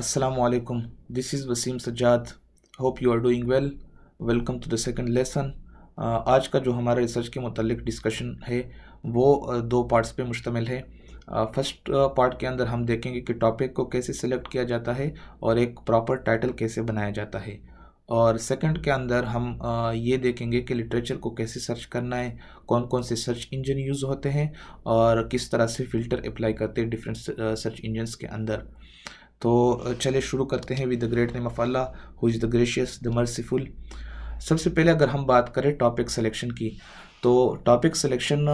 Assalamu alaikum. This is Wasim Sajjad. Hope you are doing well. Welcome to the second lesson. Uh, आज का जो हमारा research के मतलब डिस्कशन है वो uh, दो पार्ट्स पे मुश्तमिल है फर्स्ट uh, पार्ट uh, के अंदर हम देखेंगे कि टॉपिक को कैसे सिलेक्ट किया जाता है और एक प्रॉपर टाइटल कैसे बनाया जाता है और सेकंड के अंदर हम uh, ये देखेंगे कि लिटरेचर को कैसे सर्च करना है कौन कौन से सर्च इंजन यूज़ होते हैं और किस तरह से फ़िल्टर अप्लाई करते हैं डिफरेंट सर्च इंजन्स के अंदर तो चले शुरू करते हैं with the great name of Allah who is the gracious the merciful सबसे पहले अगर हम बात करें टॉपिक सिलेक्शन की तो topic selection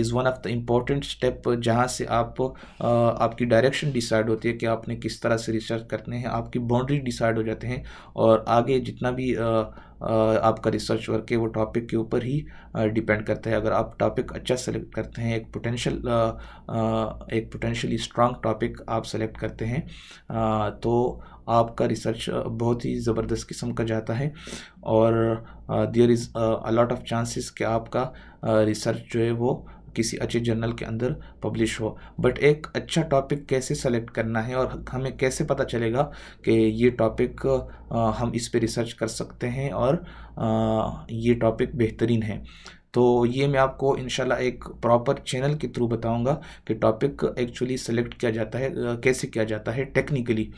is one of the important step जहाँ से आप uh, आपकी डायरेक्शन डिसाइड होती है कि आपने किस तरह से रिसर्च करने हैं आपकी बाउंड्री डिसाइड हो जाते हैं और आगे जितना भी uh, आपका रिसर्च वर्क है वो टॉपिक के ऊपर ही डिपेंड करता है अगर आप टॉपिक अच्छा सेलेक्ट करते हैं एक पोटेंशियल एक पोटेंशियली स्ट्रांग टॉपिक आप सेलेक्ट करते हैं तो आपका रिसर्च बहुत ही ज़बरदस्त किस्म का जाता है और there is a lot of chances कि आपका रिसर्च जो है वो किसी अच्छे जर्नल के अंदर पब्लिश हो बट एक अच्छा टॉपिक कैसे सेलेक्ट करना है और हमें कैसे पता चलेगा कि ये टॉपिक हम इस पे रिसर्च कर सकते हैं और ये टॉपिक बेहतरीन है तो ये मैं आपको इनशाला एक प्रॉपर चैनल के थ्रू बताऊंगा कि टॉपिक एक्चुअली सेलेक्ट किया जाता है कैसे किया जाता है टेक्निकली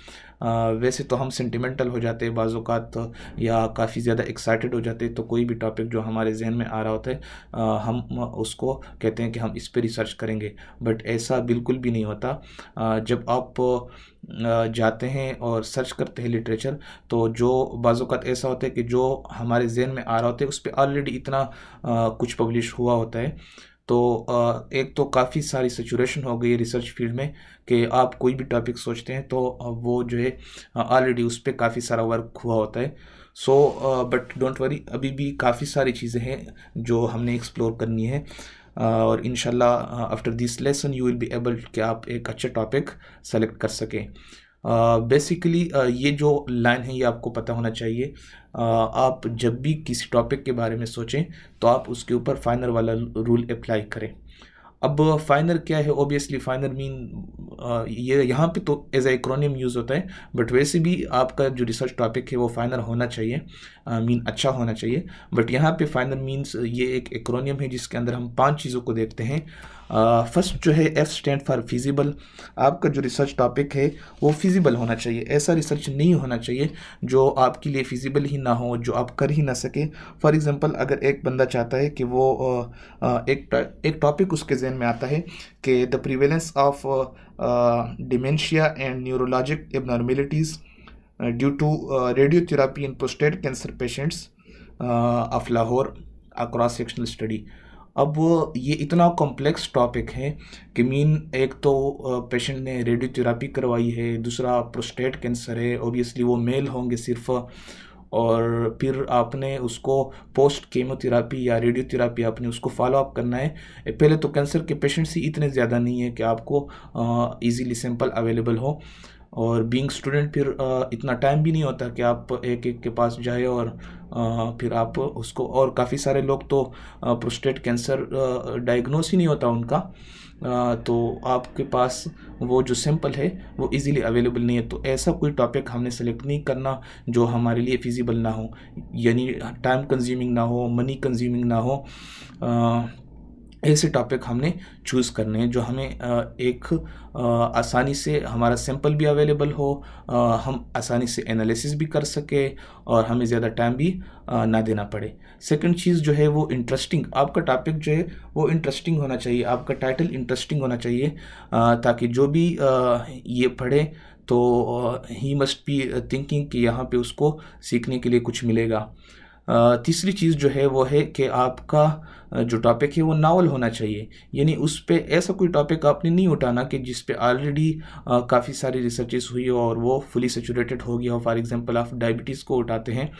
वैसे तो हम सेंटिमेंटल हो जाते हैं बाज़ात या काफ़ी ज़्यादा एक्साइटेड हो जाते हैं तो कोई भी टॉपिक जो हमारे जहन में आ रहा होता है हम उसको कहते हैं कि हम इस पर रिसर्च करेंगे बट ऐसा बिल्कुल भी नहीं होता जब आप जाते हैं और सर्च करते हैं लिटरेचर तो जो बाज़ात ऐसा होता है कि जो हमारे जहन में आ रहा होता है उस पर ऑलरेडी इतना कुछ पब्लिश हुआ होता है तो एक तो काफ़ी सारी सिचुएशन हो गई है रिसर्च फील्ड में कि आप कोई भी टॉपिक सोचते हैं तो वो जो है ऑलरेडी उस पर काफ़ी सारा वर्क हुआ होता है सो बट डोंट वरी अभी भी काफ़ी सारी चीज़ें हैं जो हमने एक्सप्लोर करनी है और in after this lesson you will be able कि आप एक अच्छे टॉपिक सेलेक्ट कर सकें बेसिकली uh, uh, ये जो लाइन है ये आपको पता होना चाहिए आप जब भी किसी टॉपिक के बारे में सोचें तो आप उसके ऊपर फाइनल वाला रूल अप्लाई करें अब फाइनर क्या है ऑब्वियसली फाइनर मीन ये यहाँ पे तो एज एक्रोनिम यूज़ होता है बट वैसे भी आपका जो रिसर्च टॉपिक है वो फाइनर होना चाहिए मीन uh, अच्छा होना चाहिए बट यहाँ पे फाइनर मीन्स ये एक एक्रोनियम है जिसके अंदर हम पांच चीज़ों को देखते हैं फर्स्ट uh, जो है एफ स्टैंड फॉर फिजिबल आपका जो रिसर्च टॉपिक है वो फिजिबल होना चाहिए ऐसा रिसर्च नहीं होना चाहिए जो आपके लिए फिजिबल ही ना हो जो आप कर ही ना सके फॉर एग्ज़ाम्पल अगर एक बंदा चाहता है कि वो uh, एक एक टॉपिक उसके जहन सेक्शन में आता है कि the prevalence of dementia and neurologic abnormalities due to radiotherapy in prostate cancer patients of Lahore across sectional study अब ये इतना कॉम्प्लेक्स टॉपिक है कि मीन एक तो पेशेंट uh, ने रेडियोथेरापी करवाई है दूसरा प्रोस्टेट कैंसर है ओबियसली वो मेल होंगे सिर्फ और फिर आपने उसको पोस्ट कीमोथेरापी या रेडियोथेरापी आपने उसको फॉलोअप करना है पहले तो कैंसर के पेशेंट्स ही इतने ज़्यादा नहीं है कि आपको ईजीली सैम्पल अवेलेबल हो और बीइंग स्टूडेंट फिर इतना टाइम भी नहीं होता कि आप एक एक के पास जाए और फिर आप उसको और काफ़ी सारे लोग तो प्रोस्टेट कैंसर डायग्नोस ही नहीं होता उनका तो आपके पास वो जो सिंपल है वो इजीली अवेलेबल नहीं है तो ऐसा कोई टॉपिक हमने सेलेक्ट नहीं करना जो हमारे लिए फिजिबल ना हो यानी टाइम कंज्यूमिंग ना हो मनी कंज्यूमिंग ना हो ऐसे टॉपिक हमने चूज़ करने हैं जो हमें एक आसानी से हमारा सैंपल भी अवेलेबल हो हम आसानी से एनालिसिस भी कर सके और हमें ज़्यादा टाइम भी ना देना पड़े सेकंड चीज़ जो है वो इंटरेस्टिंग आपका टॉपिक जो है वो इंटरेस्टिंग होना चाहिए आपका टाइटल इंटरेस्टिंग होना चाहिए ताकि जो भी ये पढ़े तो ही मस्ट बी थिंकिंग कि यहाँ पे उसको सीखने के लिए कुछ मिलेगा तीसरी चीज़ जो है वो है कि आपका जो टॉपिक है वो नावल होना चाहिए यानी उस पर ऐसा कोई टॉपिक आपने नहीं उठाना कि जिस पे ऑलरेडी काफ़ी सारी रिसर्चेस हुई हो और वो फुली सेचूरेटेड हो गया हो फॉर एग्जांपल आप डायबिटीज़ को उठाते हैं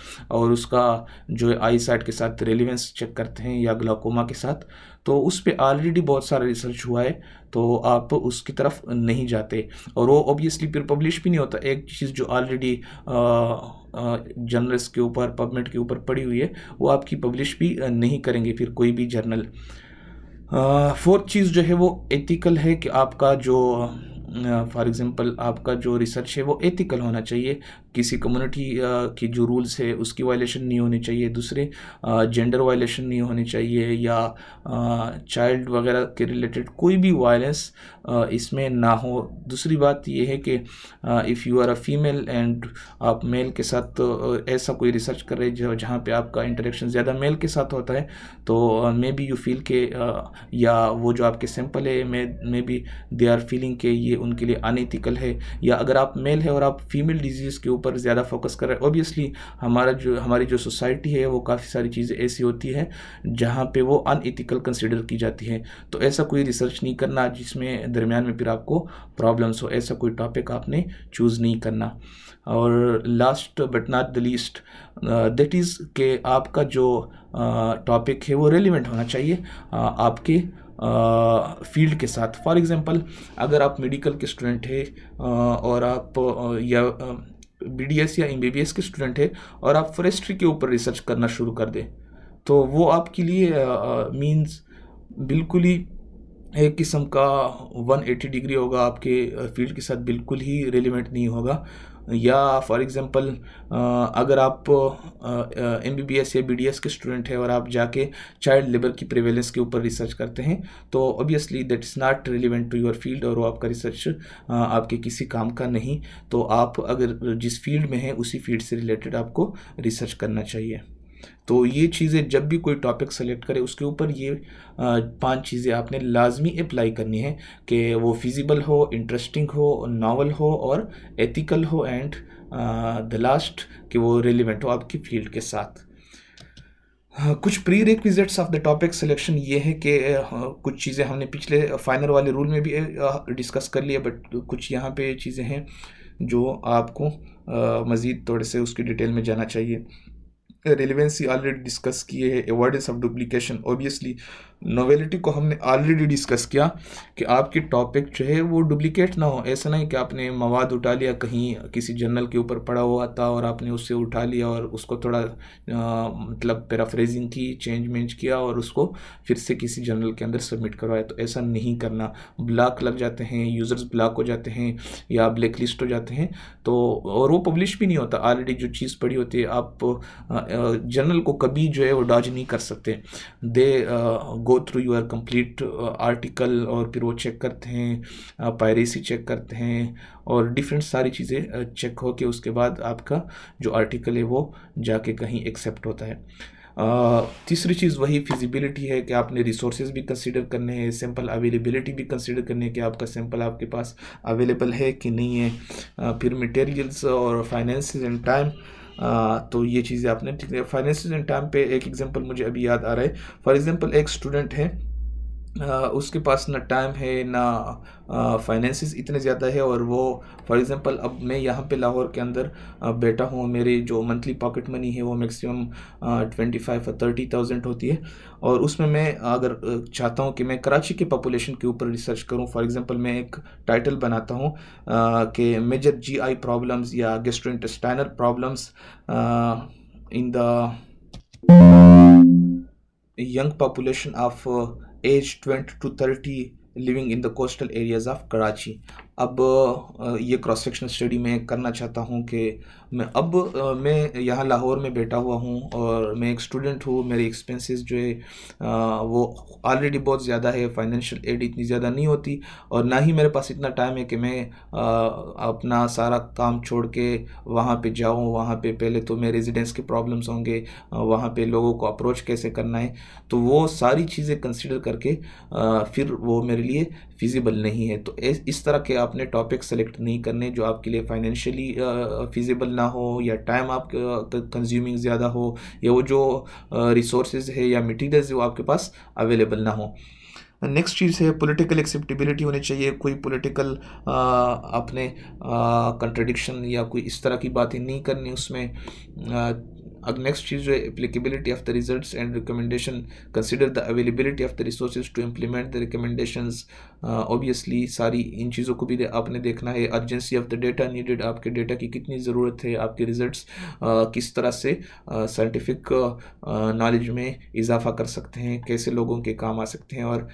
और उसका जो आई साइड के साथ रेलिवेंस चेक करते हैं या ग्लाकोमा के साथ तो उस पर ऑलरेडी बहुत सारा रिसर्च हुआ है तो आप उसकी तरफ नहीं जाते और वो ऑब्वियसली फिर पब्लिश भी नहीं होता एक चीज़ जो ऑलरेडी जर्नल्स के ऊपर पबमेट के ऊपर पड़ी हुई है वो आपकी पब्लिश भी नहीं करेंगे फिर कोई भी जर्नल फोर्थ चीज़ जो है वो एथिकल है कि आपका जो फॉर एग्ज़ाम्पल आपका जो रिसर्च है वो एथिकल होना चाहिए किसी कम्युनिटी की जो रूल्स है उसकी वायलेशन नहीं होनी चाहिए दूसरे जेंडर वायलेशन नहीं होनी चाहिए या चाइल्ड वगैरह के रिलेटेड कोई भी वायलेंस इसमें ना हो दूसरी बात यह है कि if you are a female and आप मेल के साथ ऐसा कोई रिसर्च कर रहे जो जहाँ पे आपका इंटरेक्शन ज़्यादा मेल के साथ होता है तो मे बी यू फील के या वो जो आपके सैंपल है may maybe they are feeling के ये उनके लिए अनएथिकल है या अगर आप मेल है और आप फीमेल डिजीज़ के ऊपर ऊपर ज़्यादा फोकस कर रहे हैं ओबियसली हमारा जो हमारी जो सोसाइटी है वो काफ़ी सारी चीज़ें ऐसी होती है जहाँ पे वो अनइथिकल कंसिडर की जाती है तो ऐसा कोई रिसर्च नहीं करना जिसमें दरमियान में फिर आपको प्रॉब्लम्स हो ऐसा कोई टॉपिक आपने चूज़ नहीं करना और last but not the least that is के आपका जो टॉपिक uh, है वो रेलिवेंट होना चाहिए uh, आपके फील्ड uh, के साथ फॉर एग्ज़ाम्पल अगर आप मेडिकल के स्टूडेंट हैं uh, और आप uh, या uh, बी या एम के स्टूडेंट है और आप फॉरेस्ट्री के ऊपर रिसर्च करना शुरू कर दें तो वो आपके लिए मीन्स बिल्कुल ही एक किस्म का 180 डिग्री होगा आपके फील्ड के साथ बिल्कुल ही रेलिवेंट नहीं होगा या फॉर एग्ज़ाम्पल अगर आप एम बी बी एस या बी डी एस के स्टूडेंट हैं और आप जाके चाइल्ड लेबर की प्रिवेलेंस के ऊपर रिसर्च करते हैं तो obviously that is not relevant to your field और वो आपका रिसर्च आपके किसी काम का नहीं तो आप अगर जिस फील्ड में हैं उसी फील्ड से रिलेटेड आपको रिसर्च करना चाहिए तो ये चीज़ें जब भी कोई टॉपिक सेलेक्ट करे उसके ऊपर ये पांच चीज़ें आपने लाजमी अप्लाई करनी है कि वो फिजिबल हो इंटरेस्टिंग हो नावल हो और एथिकल हो एंड द लास्ट कि वो रेलिवेंट हो आपकी फील्ड के साथ कुछ prerequisites of the topic selection ये है कि कुछ चीज़ें हमने पिछले फाइनल वाले रूल में भी डिस्कस कर लिया बट कुछ यहाँ पे चीज़ें हैं जो आपको मज़ीद थोड़े से उसकी डिटेल में जाना चाहिए रेलिवेंसी ऑलरेडी डिस्कस किए हैं avoidance of duplication obviously novelty को हमने ऑलरेडी डिस्कस किया कि आपके टॉपिक जो है वो डुप्लीकेट ना हो ऐसा नहीं कि आपने मवाद उठा लिया कहीं किसी जर्नल के ऊपर पड़ा हुआ था और आपने उससे उठा लिया और उसको थोड़ा आ, मतलब पैराफ्रेजिंग की चेंज मेंज किया और उसको फिर से किसी जर्नल के अंदर सबमिट करवाया तो ऐसा नहीं करना ब्लॉक लग जाते हैं यूज़र्स ब्लॉक हो जाते हैं या ब्लैक लिस्ट हो जाते हैं तो और वो पब्लिश भी नहीं होता ऑलरेडी जो चीज़ पड़ी होती है आप जर्नल को कभी जो है वो डॉज नहीं कर सकते they go through your complete article और फिर वो चेक करते हैं पायरेसी uh, चेक करते हैं और डिफरेंट सारी चीज़ें चेक uh, हो के उसके बाद आपका जो आर्टिकल है वो जाके कहीं एक्सेप्ट होता है uh, तीसरी चीज़ वही फिजिबिलिटी है कि आपने रिसोर्सेज भी कंसिडर करने हैं सैंपल अवेलेबिलिटी भी कंसिडर करने है कि आपका सैंपल आपके पास अवेलेबल है कि नहीं है फिर मटेरियल्स और फाइनेंस एंड टाइम तो ये चीज़ें आपने ठीक है फाइनेंशियल टाइम पे एक एग्जांपल मुझे अभी याद आ रहा है फॉर एग्जांपल एक स्टूडेंट है उसके पास ना टाइम है ना फाइनेंसिस इतने ज़्यादा है और वो फॉर एग्ज़ाम्पल अब मैं यहाँ पे लाहौर के अंदर बैठा हूँ मेरी जो मंथली पॉकेट मनी है वो मैक्सिमम ट्वेंटी फाइव और थर्टी थाउजेंड होती है और उसमें मैं अगर चाहता हूँ कि मैं कराची के पॉपुलेशन के ऊपर रिसर्च करूँ फॉर एग्ज़ाम्पल मैं एक टाइटल बनाता हूँ कि मेजर जी आई प्रॉब्लम्स या gastrointestinal problems in the young population of aged 20 to 30 living in the coastal areas of Karachi. अब ये क्रॉस सेक्शन स्टडी मैं करना चाहता हूँ कि मैं अब मैं यहाँ लाहौर में बैठा हुआ हूँ और मैं एक स्टूडेंट हूँ मेरे एक्सपेंसेस जो है वो ऑलरेडी बहुत ज़्यादा है फाइनेंशियल एड इतनी ज़्यादा नहीं होती और ना ही मेरे पास इतना टाइम है कि मैं अपना सारा काम छोड़ के वहाँ पर जाऊँ वहाँ पर पहले तो मैं रेजिडेंस के प्रॉब्लम्स होंगे वहाँ पर लोगों को अप्रोच कैसे करना है तो वो सारी चीज़ें कंसिडर करके फिर वो मेरे लिए फिजिबल नहीं है तो इस तरह के आपने टॉपिक सेलेक्ट नहीं करने जो आपके लिए फाइनेंशियली फिजिबल ना हो या टाइम आप कंज्यूमिंग ज़्यादा हो या वो जो रिसोर्स है या मटीरियल वो आपके पास अवेलेबल ना हो नेक्स्ट चीज़ है पॉलिटिकल एक्सेप्टेबिलिटी होनी चाहिए कोई पॉलिटिकल अपने कंट्रडिक्शन या कोई इस तरह की बातें नहीं करनी उसमें अब नेक्स्ट चीज़ जो है applicability of the result and recommendation consider the availability of the resource to implement the recommendation obviously सारी इन चीज़ों को भी दे, आपने देखना है urgency of the data needed आपके डेटा की कितनी ज़रूरत है आपके रिज़ल्ट uh, किस तरह से साइंटिफिक uh, नॉलेज uh, में इजाफा कर सकते हैं कैसे लोगों के काम आ सकते हैं और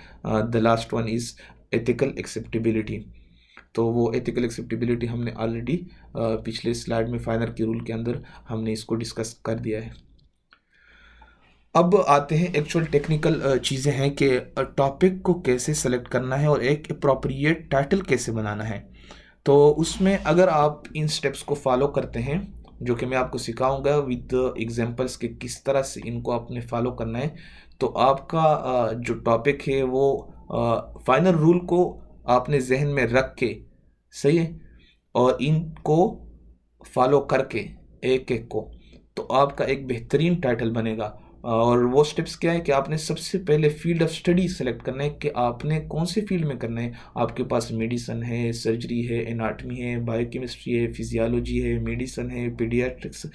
the last one is ethical acceptability तो वो एथिकल एक्सेप्टेबिलिटी हमने ऑलरेडी पिछले स्लाइड में फाइनर के रूल के अंदर हमने इसको डिस्कस कर दिया है अब आते हैं एक्चुअल टेक्निकल चीज़ें हैं कि टॉपिक को कैसे सेलेक्ट करना है और एक अप्रोप्रिएट टाइटल कैसे बनाना है तो उसमें अगर आप इन स्टेप्स को फॉलो करते हैं जो कि मैं आपको सिखाऊंगा विद एग्जांपल्स के किस तरह से इनको आपने फॉलो करना है तो आपका जो टॉपिक है वो फाइनल रूल को आपने जहन में रख के सही है और इनको फॉलो करके एक एक को तो आपका एक बेहतरीन टाइटल बनेगा और वो स्टेप्स क्या है कि आपने सबसे पहले फील्ड ऑफ स्टडी सेलेक्ट करना है कि आपने कौन से फील्ड में करना है आपके पास मेडिसन है सर्जरी है एनाटमी है बायोकेमिस्ट्री है फिजियोलॉजी है मेडिसन है पीडियाट्रिक्स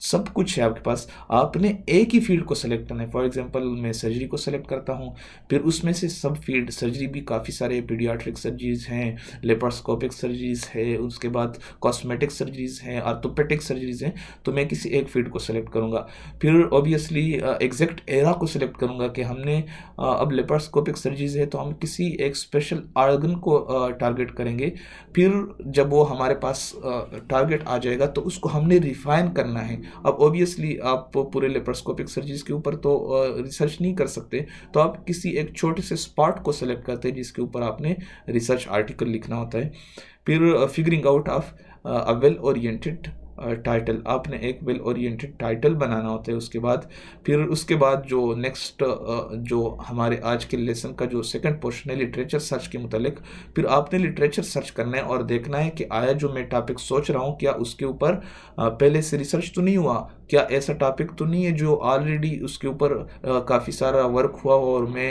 सब कुछ है आपके पास आपने एक ही फील्ड को सेलेक्ट करना है फॉर एग्जांपल मैं सर्जरी को सेलेक्ट करता हूँ फिर उसमें से सब फील्ड सर्जरी भी काफ़ी सारे पीडियाट्रिक सर्जरीज हैं लेपास्कोपिक सर्जरीज है उसके बाद कॉस्मेटिक सर्जरीज हैं आर्थोपेटिक सर्जरीज हैं तो मैं किसी एक फील्ड को सेलेक्ट करूँगा फिर ऑब्वियसली एग्जैक्ट एरा को सिलेक्ट करूँगा कि हमने अब लेपास्कोपिक सर्जरीज है तो हम किसी एक स्पेशल आर्गन को टारगेट करेंगे फिर जब वो हमारे पास टारगेट आ जाएगा तो उसको हमने रिफाइन करना है अब ऑब्वियसली आप पूरे लेप्रोस्कोपिक सर्जरीज के ऊपर तो रिसर्च नहीं कर सकते तो आप किसी एक छोटे से स्पॉट को सेलेक्ट करते हैं जिसके ऊपर आपने रिसर्च आर्टिकल लिखना होता है फिर figuring out of a well oriented title आपने एक वेल ओरिएंटेड टाइटल बनाना होता है उसके बाद फिर उसके बाद जो नेक्स्ट जो हमारे आज के लेसन का जो सेकंड पोर्शन है लिटरेचर सर्च के मुतलिक फिर आपने लिटरेचर सर्च करना है और देखना है कि आया जो मैं टॉपिक सोच रहा हूँ क्या उसके ऊपर पहले से रिसर्च तो नहीं हुआ क्या ऐसा टॉपिक तो नहीं है जो ऑलरेडी उसके ऊपर काफ़ी सारा वर्क हुआ हो और मैं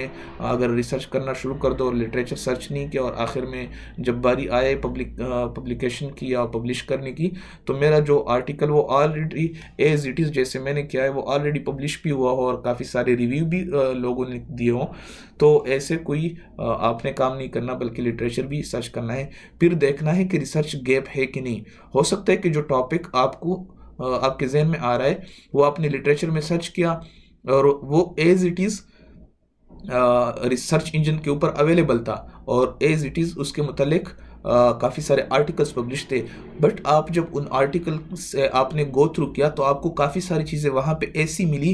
अगर रिसर्च करना शुरू कर दो और लिटरेचर सर्च नहीं किया और आखिर में जब बारी आए पब्लिक पब्लिकेशन की या पब्लिश करने की तो मेरा जो आर्टिकल वो ऑलरेडी एज इट इज़ जैसे मैंने किया है वो ऑलरेडी पब्लिश भी हुआ हो और काफ़ी सारे रिव्यू भी लोगों ने दिए हों तो ऐसे कोई आपने काम नहीं करना बल्कि लिटरेचर भी सर्च करना है फिर देखना है कि रिसर्च गैप है कि नहीं हो सकता है कि जो टॉपिक आपको आपके जहन में आ रहा है वो आपने लिटरेचर में सर्च किया और वो as it is research engine के ऊपर अवेलेबल था और एज इट इज़ उसके मतलब काफ़ी सारे आर्टिकल्स पब्लिश थे बट आप जब उन आर्टिकल से आपने गो थ्रू किया तो आपको काफ़ी सारी चीज़ें वहाँ पे ऐसी मिली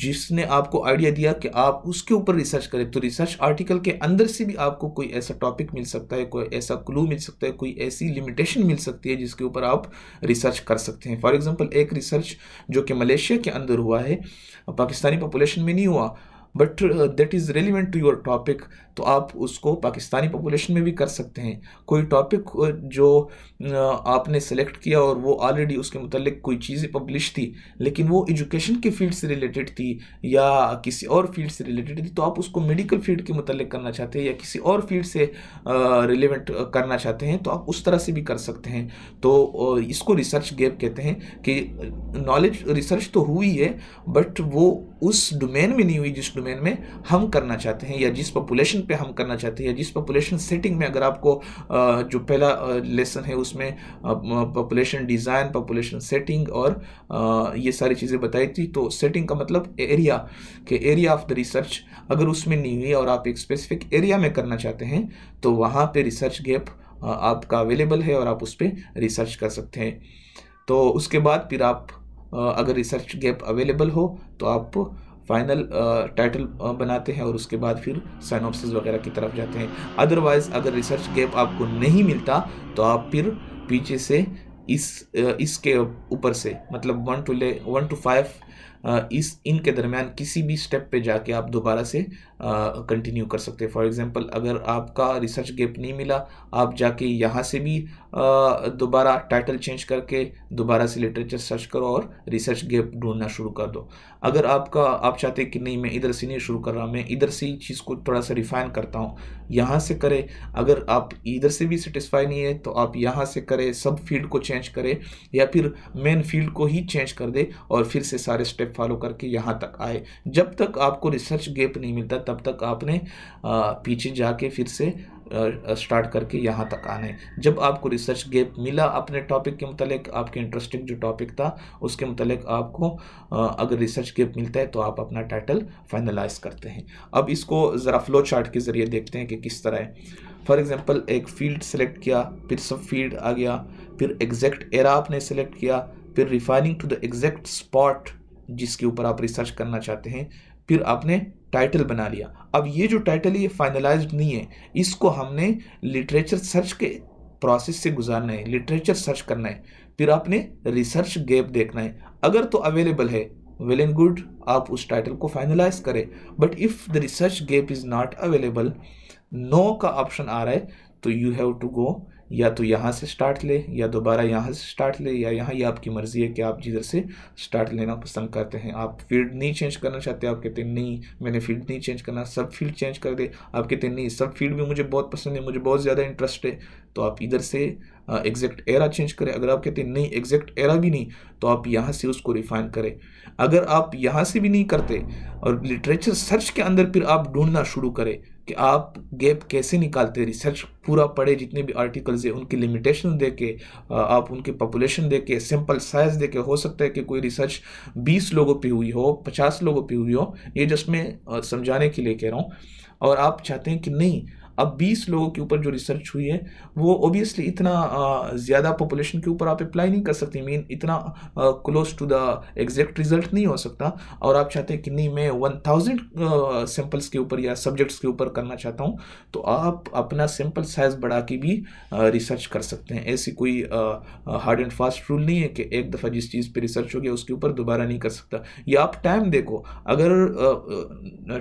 जिसने आपको आइडिया दिया कि आप उसके ऊपर रिसर्च करें तो रिसर्च आर्टिकल के अंदर से भी आपको कोई ऐसा टॉपिक मिल सकता है कोई ऐसा क्लू मिल सकता है कोई ऐसी लिमिटेशन मिल सकती है जिसके ऊपर आप रिसर्च कर सकते हैं फॉर एग्ज़ाम्पल एक रिसर्च जो कि मलेशिया के अंदर हुआ है पाकिस्तानी पॉपुलेशन में नहीं हुआ but that is relevant to your topic तो आप उसको पाकिस्तानी पॉपुलेशन में भी कर सकते हैं कोई टॉपिक जो आपने सेलेक्ट किया और वो ऑलरेडी उसके मतलब कोई चीज़ें पब्लिश थी लेकिन वो एजुकेशन के फील्ड से रिलेटेड थी या किसी और फील्ड से रिलेटेड थी तो आप उसको मेडिकल फील्ड के मतलब करना चाहते हैं या किसी और फील्ड से रिलेवेंट करना चाहते हैं तो आप उस तरह से भी कर सकते हैं तो इसको रिसर्च गैप कहते हैं कि नॉलेज रिसर्च तो हुई है बट वो उस डोमेन में नहीं हुई जिस डोमेन में हम करना चाहते हैं या जिस पॉपुलेशन पे हम करना चाहते हैं जिस पॉपुलेशन सेटिंग में अगर आपको जो पहला लेसन है उसमें पॉपुलेशन डिज़ाइन पॉपुलेशन सेटिंग और ये सारी चीज़ें बताई थी तो सेटिंग का मतलब एरिया के एरिया ऑफ द रिसर्च अगर उसमें नहीं हुई और आप एक स्पेसिफिक एरिया में करना चाहते हैं तो वहाँ पर रिसर्च गैप आपका अवेलेबल है और आप उस पर रिसर्च कर सकते हैं तो उसके बाद फिर आप अगर रिसर्च गैप अवेलेबल हो तो आप फाइनल टाइटल uh, uh, बनाते हैं और उसके बाद फिर सैनोपसिस वगैरह की तरफ जाते हैं अदरवाइज़ अगर रिसर्च गैप आपको नहीं मिलता तो आप फिर पीछे से इस uh, इसके ऊपर से मतलब वन टू ले वन टू फाइव इस इनके दरमियान किसी भी स्टेप पे जाके आप दोबारा से कंटिन्यू कर सकते हैं फॉर एग्ज़ाम्पल अगर आपका रिसर्च गैप नहीं मिला आप जाके यहाँ से भी दोबारा टाइटल चेंज करके दोबारा से लिटरेचर सर्च करो और रिसर्च गैप ढूंढना शुरू कर दो अगर आपका आप चाहते कि नहीं मैं इधर से नहीं शुरू कर रहा मैं इधर से ही चीज़ को थोड़ा सा रिफाइन करता हूँ यहाँ से करें अगर आप इधर से भी सेटिस्फाई नहीं है तो आप यहाँ से करें सब फील्ड को चेंज करें या फिर मेन फील्ड को ही चेंज कर दे और फिर से सारे स्टेप फॉलो करके यहाँ तक आए जब तक आपको रिसर्च गैप नहीं मिलता तब तक आपने पीछे जाके फिर से स्टार्ट करके यहाँ तक आना है जब आपको रिसर्च गैप मिला अपने टॉपिक के मतलब आपके इंटरेस्टिंग जो टॉपिक था उसके मतलब आपको अगर रिसर्च गैप मिलता है तो आप अपना टाइटल फाइनलाइज करते हैं अब इसको ज़रा फ्लो चार्ट के ज़रिए देखते हैं कि किस तरह है फॉर एग्ज़ाम्पल एक फील्ड सेलेक्ट किया फिर सब फील्ड आ गया फिर एग्जैक्ट एरा आपने सेलेक्ट किया फिर refining to the exact spot जिसके ऊपर आप रिसर्च करना चाहते हैं फिर आपने टाइटल बना लिया अब ये जो टाइटल ये फाइनलाइज नहीं है इसको हमने लिटरेचर सर्च के प्रोसेस से गुजारना है लिटरेचर सर्च करना है फिर आपने रिसर्च गैप देखना है अगर तो अवेलेबल है वेल एंड गुड आप उस टाइटल को फाइनलाइज करें but if the research gap is not available no का ऑप्शन आ रहा है तो यू हैव टू गो या तो यहाँ से स्टार्ट ले या दोबारा यहाँ से स्टार्ट ले या यहाँ ये यह आपकी मर्ज़ी है कि आप जिधर से स्टार्ट लेना पसंद करते हैं आप फील्ड नहीं चेंज करना चाहते आप कहते हैं नहीं मैंने फील्ड नहीं चेंज करना सब फील्ड चेंज कर दे आप कहते हैं नहीं सब फील्ड भी मुझे बहुत पसंद है मुझे बहुत ज़्यादा इंटरेस्ट है तो आप इधर से एग्जैक्ट एरा चेंज करें अगर आप कहते हैं नहीं एग्जैक्ट एरा भी नहीं तो आप यहाँ से उसको रिफाइन करें अगर आप यहाँ से भी नहीं करते और लिटरेचर सर्च के अंदर फिर आप ढूंढना शुरू करें कि आप गैप कैसे निकालते रिसर्च पूरा पढ़े जितने भी आर्टिकल्स हैं उनकी लिमिटेशन दे के आप उनकी पॉपुलेशन दे के सिंपल साइज दे के हो सकता है कि कोई रिसर्च 20 लोगों पे हुई हो 50 लोगों पे हुई हो ये जस्ट मैं समझाने के लिए कह रहा हूँ और आप चाहते हैं कि नहीं अब 20 लोगों के ऊपर जो रिसर्च हुई है वो ओबियसली इतना ज़्यादा पॉपुलेशन के ऊपर आप अप्लाई नहीं कर सकते मीन इतना close to the exact result नहीं हो सकता और आप चाहते हैं कि नहीं मैं वन थाउजेंड सैम्पल्स के ऊपर या सब्जेक्ट्स के ऊपर करना चाहता हूँ तो आप अपना सैम्पल साइज़ बढ़ा के भी रिसर्च कर सकते हैं ऐसी कोई हार्ड एंड फास्ट रूल नहीं है कि एक दफ़ा जिस चीज़ पर रिसर्च हो गया उसके ऊपर दोबारा नहीं कर सकता या आप टाइम देखो अगर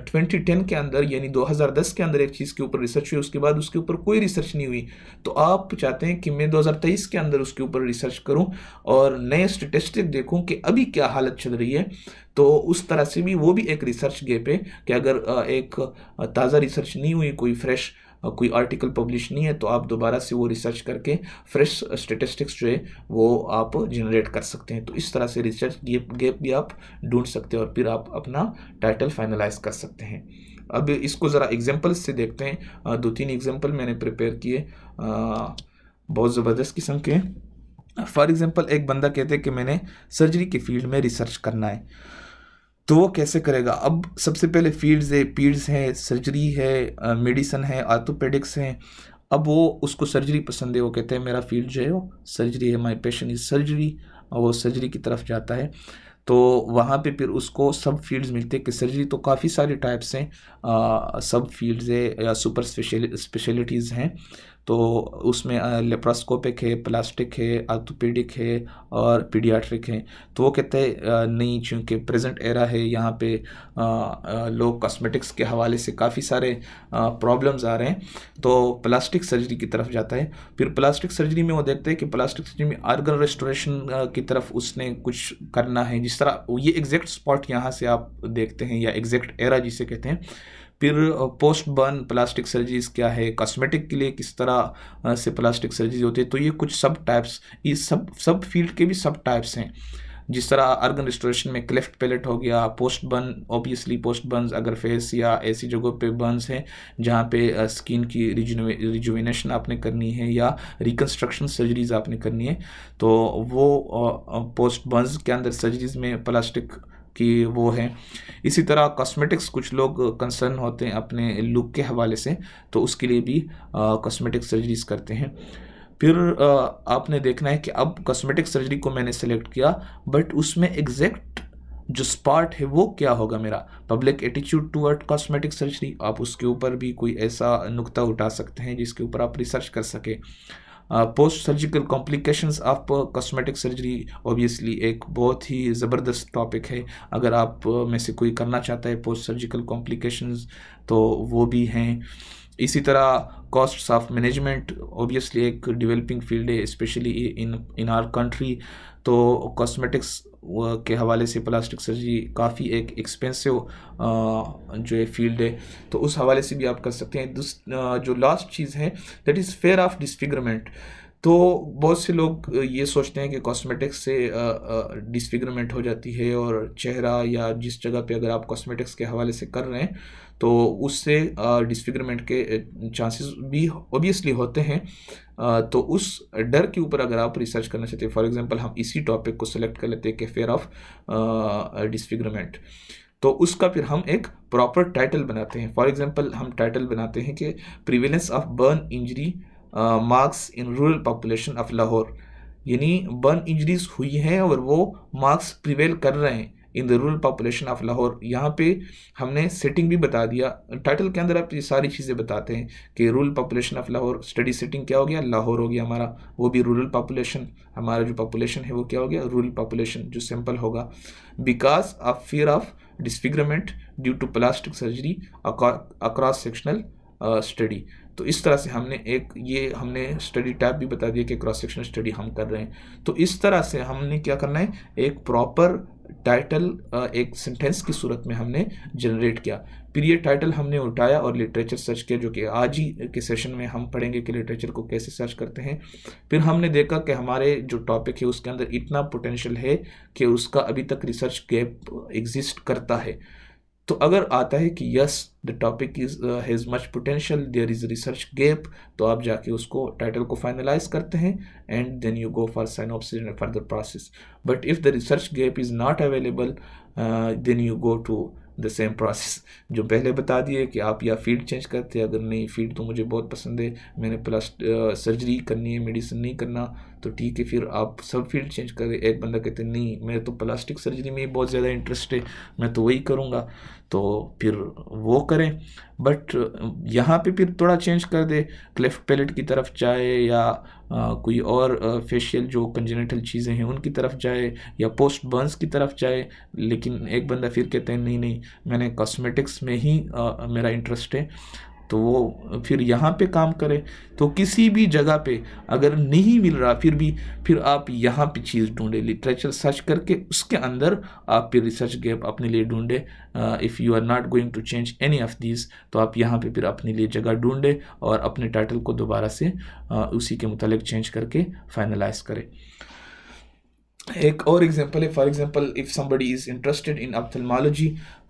ट्वेंटी टेन के अंदर यानी दो हज़ार दस के अंदर एक चीज़ के ऊपर रिसर्च रिसर्च हुई उसके बाद उसके ऊपर कोई रिसर्च नहीं हुई तो आप चाहते हैं कि मैं 2023 के अंदर उसके ऊपर रिसर्च करूं और नए स्टेटिस्टिक देखूं कि अभी क्या हालत चल रही है तो उस तरह से भी वो भी एक रिसर्च गेप है कि अगर एक ताज़ा रिसर्च नहीं हुई कोई फ्रेश कोई आर्टिकल पब्लिश नहीं है तो आप दोबारा से वो रिसर्च करके फ्रेश स्टेटिस्टिक्स जो है वो आप जनरेट कर सकते हैं तो इस तरह से रिसर्च गैप गैप भी आप ढूंढ सकते हैं और फिर आप अपना टाइटल फाइनलाइज कर सकते हैं अब इसको ज़रा एग्जाम्पल से देखते हैं दो तीन एग्जाम्पल मैंने प्रिपेयर किए बहुत ज़बरदस्त किस्म के फॉर एग्ज़ाम्पल एक बंदा कहते हैं कि मैंने सर्जरी के फील्ड में रिसर्च करना है तो वो कैसे करेगा अब सबसे पहले फील्ड्स है पीड्स हैं सर्जरी है मेडिसन है आर्थोपेडिक्स हैं अब वो उसको सर्जरी पसंद है वो कहते हैं मेरा फील्ड जो है वो सर्जरी है माई पेशन इज़ सर्जरी और वो सर्जरी की तरफ जाता है तो वहाँ पे फिर उसको सब फील्ड्स मिलते हैं कि सर्जरी तो काफ़ी सारे टाइप्स हैं सब फील्ड्स है या सुपर स्पेशल स्पेशलिटीज़ हैं तो उसमें लेप्रोस्कोपिक है प्लास्टिक है आर्थोपीडिक है और पीडियाट्रिक है तो वो कहते हैं नहीं चूँकि प्रेजेंट एरा है यहाँ पे लोग कॉस्मेटिक्स के हवाले से काफ़ी सारे प्रॉब्लम्स आ रहे हैं तो प्लास्टिक सर्जरी की तरफ जाता है फिर प्लास्टिक सर्जरी में वो देखते हैं कि प्लास्टिक सर्जरी में आर्गन रेस्टोरेशन की तरफ उसने कुछ करना है जिस तरह ये एग्जैक्ट स्पॉट यहाँ से आप देखते हैं या एग्जैक्ट एरा जिसे कहते हैं फिर पोस्ट बर्न प्लास्टिक सर्जरीज क्या है कॉस्मेटिक के लिए किस तरह से प्लास्टिक सर्जरीज होती है तो ये कुछ सब टाइप्स ये सब सब फील्ड के भी सब टाइप्स हैं जिस तरह अर्गन रिस्टोरेशन में क्लेफ्ट पैलेट हो गया post burn obviously post burn अगर फेस या ऐसी जगहों पे बर्नस हैं जहाँ पे स्किन की रिजुविनेशन आपने करनी है या रिकन्स्ट्रक्शन सर्जरीज आपने करनी है तो वो पोस्ट बर्न के अंदर सर्जरीज में प्लास्टिक कि वो है इसी तरह कॉस्मेटिक्स कुछ लोग कंसर्न होते हैं अपने लुक के हवाले से तो उसके लिए भी कॉस्मेटिक सर्जरीज करते हैं फिर आपने देखना है कि अब कॉस्मेटिक सर्जरी को मैंने सेलेक्ट किया बट उसमें एग्जैक्ट जो स्पॉट है वो क्या होगा मेरा public attitude toward cosmetic surgery आप उसके ऊपर भी कोई ऐसा नुक्ता उठा सकते हैं जिसके ऊपर आप रिसर्च कर सकें post surgical complications of cosmetic surgery obviously एक बहुत ही ज़बरदस्त टॉपिक है अगर आप uh, में से कोई करना चाहता है पोस्ट सर्जिकल कॉम्प्लिकेशंस तो वो भी हैं इसी तरह कॉस्ट ऑफ मैनेजमेंट ओबियसली एक डेवलपिंग फील्ड है specially in in our country तो कॉस्मेटिक्स के हवाले से प्लास्टिक सर्जरी काफ़ी एक एक्सपेंसिव जो है फील्ड है तो उस हवाले से भी आप कर सकते हैं जो लास्ट चीज़ है that is fear of disfigurement तो बहुत से लोग ये सोचते हैं कि कॉस्मेटिक्स से डिसफिगरमेंट हो जाती है और चेहरा या जिस जगह पे अगर आप कॉस्मेटिक्स के हवाले से कर रहे हैं तो उससे डिसफिगरमेंट के चांसेस भी ओबियसली होते हैं तो उस डर के ऊपर अगर आप रिसर्च करना चाहते हैं फॉर एग्जांपल हम इसी टॉपिक को सिलेक्ट कर लेते हैं कि फेयर ऑफ डिसफिगरमेंट तो उसका फिर हम एक प्रॉपर टाइटल बनाते हैं फॉर एग्जाम्पल हम टाइटल बनाते हैं कि prevalence of burn injury marks in rural population of Lahore यानी बर्न इंजरीज हुई हैं और वो मार्क्स प्रिवेल कर रहे हैं in the rural population of Lahore यहाँ पे हमने सेटिंग भी बता दिया टाइटल के अंदर आप ये सारी चीज़ें बताते हैं कि rural population of Lahore study setting क्या हो गया लाहौर हो गया हमारा वो भी रूरल पॉपुलेशन हमारा जो पॉपुलेशन है वो क्या हो गया रूरल पॉपुलेशन जो सिंपल होगा because of fear of disfigurement due to plastic surgery across sectional study तो इस तरह से हमने एक ये हमने स्टडी टैब भी बता दिया कि क्रॉस सेक्शन स्टडी हम कर रहे हैं तो इस तरह से हमने क्या करना है एक प्रॉपर टाइटल एक सेंटेंस की सूरत में हमने जनरेट किया फिर ये टाइटल हमने उठाया और लिटरेचर सर्च किया जो कि आज ही के सेशन में हम पढ़ेंगे कि लिटरेचर को कैसे सर्च करते हैं फिर हमने देखा कि हमारे जो टॉपिक है उसके अंदर इतना पोटेंशियल है कि उसका अभी तक रिसर्च गैप एग्जिस्ट करता है तो अगर आता है कि yes the topic is has much potential there is research gap तो आप जाके उसको टाइटल को फाइनलाइज करते हैं and then you go for synopsis and further process but if the research gap is not available then you go to the same process जो पहले बता दिए कि आप या फील्ड चेंज करते हैं अगर नहीं फील्ड तो मुझे बहुत पसंद है मैंने प्लस सर्जरी uh, करनी है मेडिसिन नहीं करना तो ठीक है फिर आप सब फील्ड चेंज करें एक बंदा कहते नहीं मेरे तो प्लास्टिक सर्जरी में ही बहुत ज़्यादा इंटरेस्ट है मैं तो वही करूँगा तो फिर वो करें बट यहाँ पे फिर थोड़ा चेंज कर दे क्लेफ्ट पैलेट की तरफ जाए या आ, कोई और फेशियल जो कंजेनेटल चीज़ें हैं उनकी तरफ जाए या पोस्ट बर्न्स की तरफ जाए लेकिन एक बंदा फिर कहते हैं नहीं नहीं मैंने कॉस्मेटिक्स में ही आ, मेरा इंटरेस्ट है तो वो फिर यहाँ पे काम करें तो किसी भी जगह पे अगर नहीं मिल रहा फिर भी फिर आप यहाँ पे चीज़ ढूंढें लिटरेचर सर्च करके उसके अंदर आप फिर रिसर्च गैप अपने लिए ढूंढें if you are not going to change any of this तो आप यहाँ पे फिर अपने लिए जगह ढूंढें और अपने टाइटल को दोबारा से uh, उसी के मुतल चेंज करके फाइनलाइज करें एक और एग्जांपल है for example if somebody is interested in ophthalmology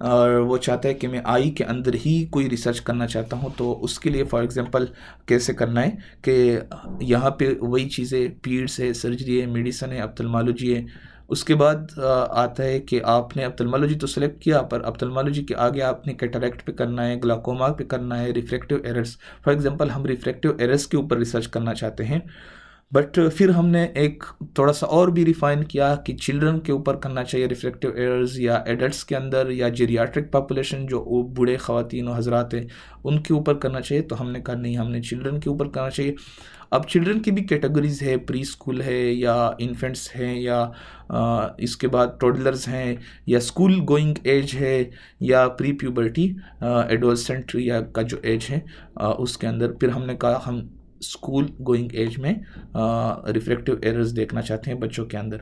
और वो चाहता है कि मैं आई के अंदर ही कोई रिसर्च करना चाहता हूँ तो उसके लिए फॉर एग्जांपल कैसे करना है कि यहाँ पे वही चीज़ें पीड्स है सर्जरी है मेडिसन है अपथलमोलॉजी है उसके बाद आता है कि आपने अपथलमोलॉजी तो सेलेक्ट किया पर अपथलमोलॉजी के आगे आपने कैटरेक्ट पे करना है ग्लाकोमा पे करना है रिफ्लेक्टिव एरर्स फॉर एग्जांपल हम रिफ्लेक्टिव एरर्स के ऊपर रिसर्च करना चाहते हैं बट uh, फिर हमने एक थोड़ा सा और भी रिफाइन किया कि चिल्ड्रन के ऊपर करना चाहिए रिफ्लेक्टिव एयर्स या एडल्ट्स के अंदर या जेरियाट्रिक पॉपुलेशन जो बूढ़े ख़वान और हजरात हैं उनके ऊपर करना चाहिए तो हमने कहा नहीं हमने चिल्ड्रन के ऊपर करना चाहिए अब चिल्ड्रन की भी कैटेगरीज़ है प्री स्कूल है या इन्फेंट्स हैं या आ, इसके बाद टोडलर्स हैं या स्कूल गोइंग एज है या प्री प्यूबर्टी एडोलसेंट या का जो एज है आ, उसके अंदर फिर हमने कहा हम स्कूल गोइंग एज में रिफ्लेक्टिव एरर्स देखना चाहते हैं बच्चों के अंदर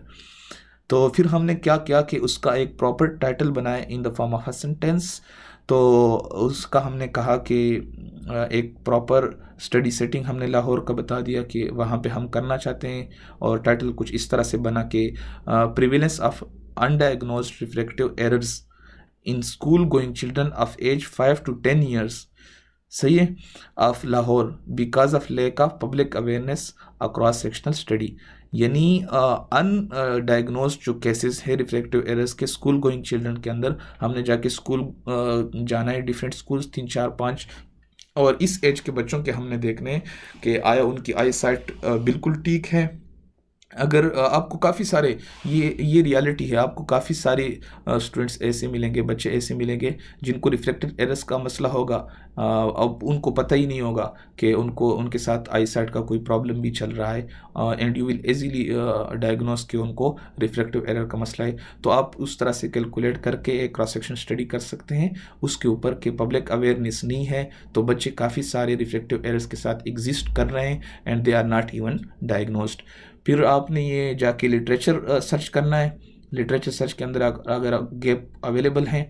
तो फिर हमने क्या किया कि उसका एक प्रॉपर टाइटल बनाया in the form of a sentence तो उसका हमने कहा कि एक प्रॉपर स्टडी सेटिंग हमने लाहौर का बता दिया कि वहाँ पे हम करना चाहते हैं और टाइटल कुछ इस तरह से बना के prevalence of undiagnosed refractive errors in school going children of age five to ten years सही है of Lahore because of lack of public awareness across sectional study यानी डायग्नोज जो केसेस है रिफ्लेक्टिव एरर्स के स्कूल गोइंग चिल्ड्रन के अंदर हमने जाके स्कूल uh, जाना है डिफरेंट स्कूल्स तीन चार पाँच और इस एज के बच्चों के हमने देखने के आया उनकी आई साइट बिल्कुल ठीक है अगर आपको काफ़ी सारे ये ये रियलिटी है आपको काफ़ी सारे स्टूडेंट्स ऐसे मिलेंगे बच्चे ऐसे मिलेंगे जिनको रिफ्लेक्टेड एरर्स का मसला होगा अब उनको पता ही नहीं होगा कि उनको उनके साथ आई साइड का कोई प्रॉब्लम भी चल रहा है and you will easily diagnose कि उनको रिफ्लेक्टिव एरर का मसला है तो आप उस तरह से कैलकुलेट करके एक क्रॉस सेक्शन स्टडी कर सकते हैं उसके ऊपर कि पब्लिक अवेयरनेस नहीं है तो बच्चे काफ़ी सारे रिफ्लेक्टिव एरर्स के साथ एग्जिस्ट कर रहे हैं and they are not even diagnosed फिर आपने ये जाके लिटरेचर सर्च करना है लिटरेचर सर्च के अंदर अगर गैप अवेलेबल हैं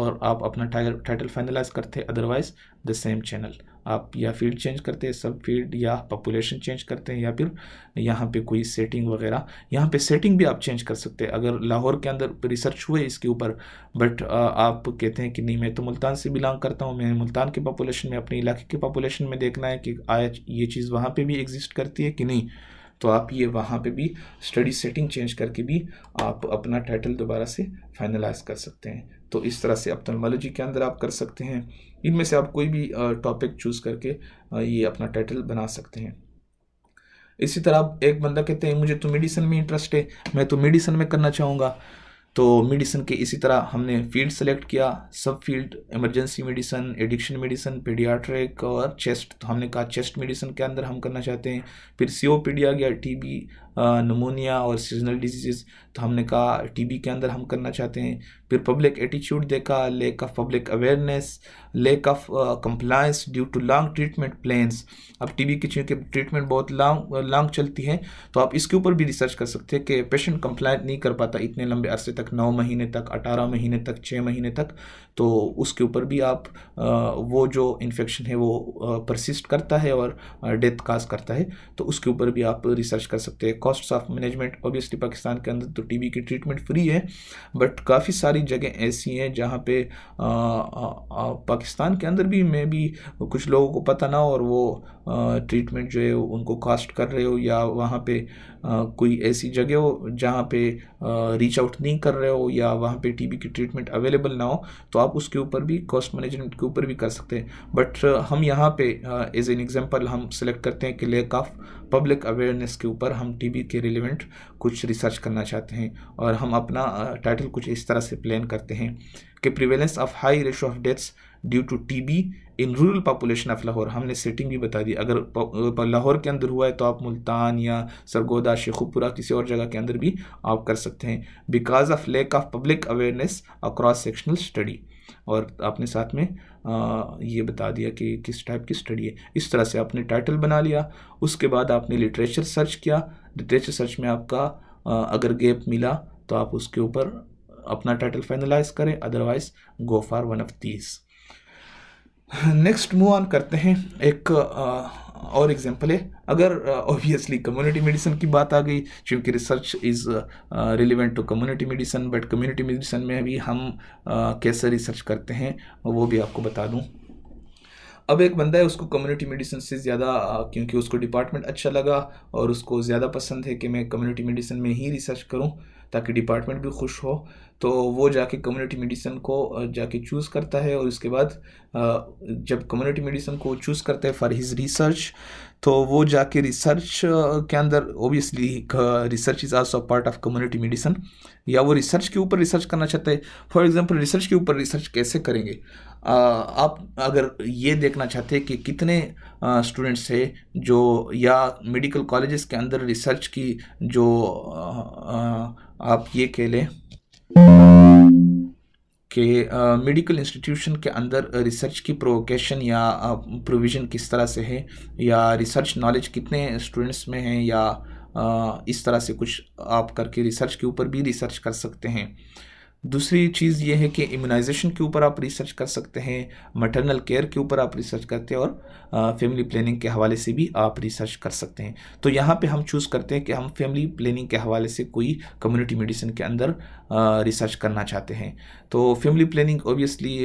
और आप अपना टाइटल फाइनलाइज करते हैं अदरवाइज द सेम चैनल आप या फील्ड चेंज करते हैं सब फील्ड या पॉपुलेशन चेंज करते हैं या फिर यहाँ पे कोई सेटिंग वगैरह यहाँ पे सेटिंग भी आप चेंज कर सकते हैं अगर लाहौर के अंदर रिसर्च हुए इसके ऊपर बट आप कहते हैं कि नहीं मैं तो मुल्तान से बिलोंग करता हूँ मैं मुल्तान के पॉपुलेशन में अपने इलाके के पॉपुलेशन में देखना है कि आया ये चीज़ वहाँ पर भी एग्जिस्ट करती है कि नहीं तो आप ये वहाँ पे भी स्टडी सेटिंग चेंज करके भी आप अपना टाइटल दोबारा से फाइनलाइज कर सकते हैं तो इस तरह से अपथलमोलॉजी के अंदर आप कर सकते हैं इनमें से आप कोई भी टॉपिक चूज़ करके ये अपना टाइटल बना सकते हैं इसी तरह आप एक बंदा कहते हैं मुझे तो मेडिसिन में इंटरेस्ट है मैं तो मेडिसिन में करना चाहूँगा तो मेडिसन के इसी तरह हमने फील्ड सेलेक्ट किया subfield emergency medicine addiction medicine paediatric और चेस्ट तो हमने कहा चेस्ट मेडिसिन के अंदर हम करना चाहते हैं फिर सीओपीडी आ गया टीबी नमोनिया और सीजनल डिजीज़ तो हमने कहा टीबी के अंदर हम करना चाहते हैं फिर पब्लिक एटीट्यूड देखा lack of public awareness lack of compliance due to long treatment plans अब टीबी की चूँकि ट्रीटमेंट बहुत लॉन्ग लॉन्ग चलती है तो आप इसके ऊपर भी रिसर्च कर सकते हैं कि पेशेंट कंप्लायंट नहीं कर पाता इतने लंबे अरसे तक नौ महीने तक अठारह महीने तक छः महीने तक तो उसके ऊपर भी आप वो जो इन्फेक्शन है वो परसिस्ट करता है और डेथ काज करता है तो उसके ऊपर भी आप रिसर्च कर सकते हैं costs of management obviously Pakistan के अंदर तो टीबी की ट्रीटमेंट फ्री है बट काफ़ी सारी जगह ऐसी हैं जहाँ पे आ, आ, आ, पाकिस्तान के अंदर भी मे भी कुछ लोगों को पता ना हो और वो ट्रीटमेंट जो है उनको कास्ट कर रहे हो या वहाँ पे आ, कोई ऐसी जगह हो जहाँ पे रीच आउट नहीं कर रहे हो या वहाँ पे टीबी की ट्रीटमेंट अवेलेबल ना हो तो आप उसके ऊपर भी कॉस्ट मैनेजमेंट के ऊपर भी कर सकते हैं बट हम यहाँ पे एज एन एग्ज़ाम्पल हम सेलेक्ट करते हैं कि लेक ऑफ पब्लिक अवेयरनेस के ऊपर हम टी बी के रिलेवेंट कुछ रिसर्च करना चाहते हैं और हम अपना टाइटल कुछ इस तरह से प्लान करते हैं कि prevalence of high ratio of deaths due to TB in rural population of Lahore हमने सेटिंग भी बता दी अगर लाहौर के अंदर हुआ है तो आप मुल्तान या सरगोदा शेखुपुरा किसी और जगह के अंदर भी आप कर सकते हैं because of lack of public awareness across sectional study और आपने साथ में ये बता दिया कि किस टाइप की स्टडी है इस तरह से आपने टाइटल बना लिया उसके बाद आपने लिटरेचर सर्च किया लिटरेचर सर्च में आपका अगर गैप मिला तो आप उसके ऊपर अपना टाइटल फाइनलाइज करें otherwise go for one of these next move on करते हैं एक आ, और एग्जाम्पल है अगर ऑब्वियसली कम्युनिटी मेडिसिन की बात आ गई क्योंकि research is relevant to community medicine but community medicine में भी हम uh, कैसे रिसर्च करते हैं वो भी आपको बता दूँ अब एक बंदा है उसको कम्युनिटी मेडिसिन से ज़्यादा uh, क्योंकि उसको डिपार्टमेंट अच्छा लगा और उसको ज़्यादा पसंद है कि मैं कम्युनिटी मेडिसिन में ही रिसर्च करूँ ताकि डिपार्टमेंट भी खुश हो तो वो जाके कम्युनिटी मेडिसिन को जाके चूज़ करता है और उसके बाद जब कम्युनिटी मेडिसिन को चूज़ करता है फॉर हिज रिसर्च तो वो जाके रिसर्च के अंदर obviously research is also part of community medicine या वो रिसर्च के ऊपर रिसर्च करना चाहते हैं फॉर एग्जांपल रिसर्च के ऊपर रिसर्च कैसे करेंगे आप अगर ये देखना चाहते हैं कि कितने स्टूडेंट्स हैं जो या मेडिकल कॉलेजेस के अंदर रिसर्च की जो आप ये कह लें कि मेडिकल इंस्टीट्यूशन के अंदर रिसर्च की प्रोवोकेशन या प्रोविज़न किस तरह से है या रिसर्च नॉलेज कितने स्टूडेंट्स में हैं या आ, इस तरह से कुछ आप करके रिसर्च के ऊपर भी रिसर्च कर सकते हैं दूसरी चीज़ ये है कि इम्यूनाइजेशन के ऊपर आप रिसर्च कर सकते हैं मटरनल केयर के ऊपर आप रिसर्च करते हैं और फैमिली प्लानिंग के हवाले से भी आप रिसर्च कर सकते हैं तो यहाँ पे हम चूज़ करते हैं कि हम फैमिली प्लानिंग के हवाले से कोई कम्युनिटी मेडिसिन के अंदर रिसर्च करना चाहते हैं तो family planning obviously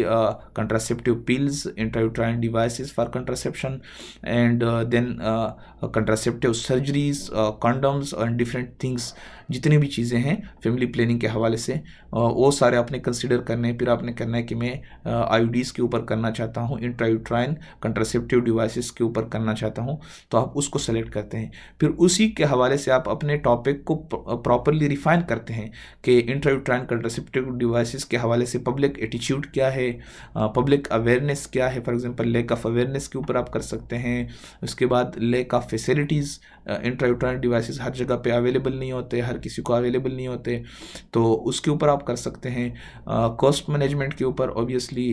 contraceptive pills intrauterine devices for contraception and then contraceptive surgeries condoms and different things जितनी भी चीज़ें हैं फैमिली प्लानिंग के हवाले से uh, वो सारे आपने कंसिडर करने फिर आपने करना है कि मैं आई uh, के ऊपर करना चाहता हूँ इंट्रायूट्राइन कंट्रासेप्टिव डिवाइसेस के ऊपर करना चाहता हूँ तो आप उसको सेलेक्ट करते हैं फिर उसी के हवाले से आप अपने टॉपिक को प्रॉपरली रिफाइन करते हैं कि intra prescribed and contraceptive devices के हवाले से पब्लिक एटीट्यूड क्या है पब्लिक अवेयरनेस क्या है for example lack of awareness के ऊपर आप कर सकते हैं उसके बाद lack of facilities intrauterine devices हर जगह पे अवेलेबल नहीं होते हर किसी को अवेलेबल नहीं होते तो उसके ऊपर आप कर सकते हैं कॉस्ट मैनेजमेंट के ऊपर ऑब्वियसली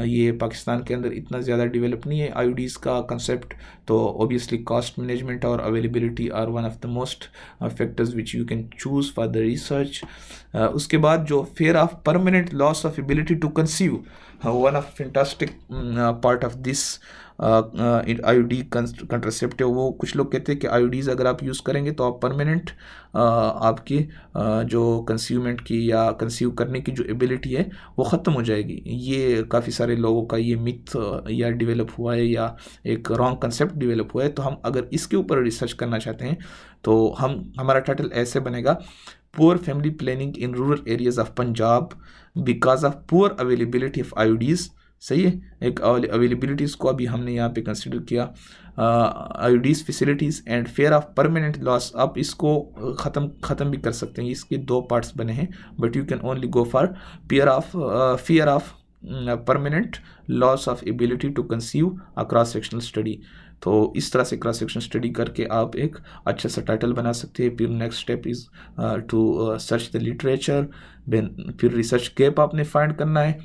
ये पाकिस्तान के अंदर इतना ज़्यादा डेवलप नहीं है आई का कंसेप्ट तो ओबियसली कॉस्ट मैनेजमेंट और availability are one of the most factors which you can choose for the research उसके बाद जो fear of permanent loss of ability to conceive one of fantastic part of this the contraceptive वो कुछ लोग कहते हैं कि डीज़ अगर आप यूज़ करेंगे तो आप परमानेंट आपकी जो कंस्यूमेंट की या कंस्यू करने की जो एबिलिटी है वो ख़त्म हो जाएगी ये काफ़ी सारे लोगों का ये मिथ या डिवेलप हुआ है या एक रॉन्ग कंसेप्ट डिवेलप हुआ है तो हम अगर इसके ऊपर रिसर्च करना चाहते हैं तो हम हमारा टाइटल ऐसे बनेगा poor family planning in rural areas of Punjab because of poor availability of डीज़ सही है एक अवेलेबिलिटीज़ को अभी हमने यहाँ पे कंसिडर किया IUDs facilities and fear of permanent loss आप इसको ख़त्म ख़त्म भी कर सकते हैं इसके दो पार्ट्स बने हैं but you can only go for fear of fear of permanent loss of ability to conceive a cross sectional study तो इस तरह से क्रॉस सेक्शन स्टडी करके आप एक अच्छा सा टाइटल बना सकते हैं फिर next step is to search the literature फिर रिसर्च गैप आपने फाइंड करना है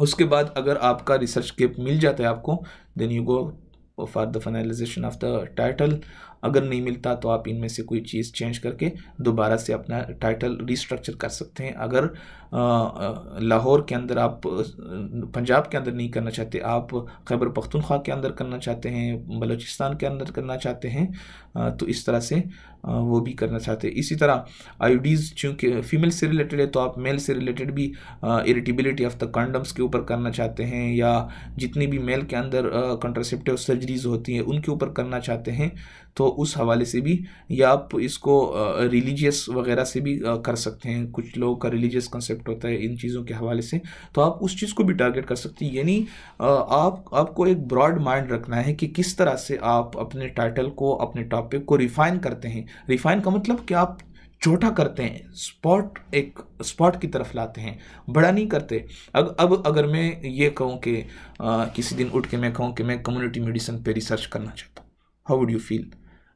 उसके बाद अगर आपका रिसर्च केप मिल जाता है आपको then you go for the finalization of the title अगर नहीं मिलता तो आप इनमें से कोई चीज़ चेंज करके दोबारा से अपना टाइटल रिस्ट्रक्चर कर सकते हैं अगर लाहौर के अंदर आप पंजाब के अंदर नहीं करना चाहते आप खैबर पख्तनख्वा के अंदर करना चाहते हैं बलूचिस्तान के अंदर करना चाहते हैं तो इस तरह से वो भी करना चाहते हैं इसी तरह आईडीज़ चूँकि फ़ीमेल से रिलेटेड है तो आप मेल से रिलेटेड भी इरिटेबिलिटी ऑफ द कंडम्स के ऊपर करना चाहते हैं या जितनी भी मेल के अंदर कंट्रासेप्टिव सर्जरीज होती हैं उनके ऊपर करना चाहते हैं तो उस हवाले से भी या आप इसको रिलीजियस वगैरह से भी कर सकते हैं कुछ लोगों का रिलीजियस कंसेप्ट कॉन्सेप्ट होता है इन चीज़ों के हवाले से तो आप उस चीज़ को भी टारगेट कर सकते हैं यानी आप आपको एक ब्रॉड माइंड रखना है कि किस तरह से आप अपने टाइटल को अपने टॉपिक को रिफाइन करते हैं रिफाइन का मतलब कि आप छोटा करते हैं स्पॉट एक स्पॉट की तरफ लाते हैं बड़ा नहीं करते अग, अब अगर मैं ये कहूँ कि किसी दिन उठ के मैं कहूँ कि मैं कम्युनिटी मेडिसिन पे रिसर्च करना चाहता हूँ हाउ वुड यू फील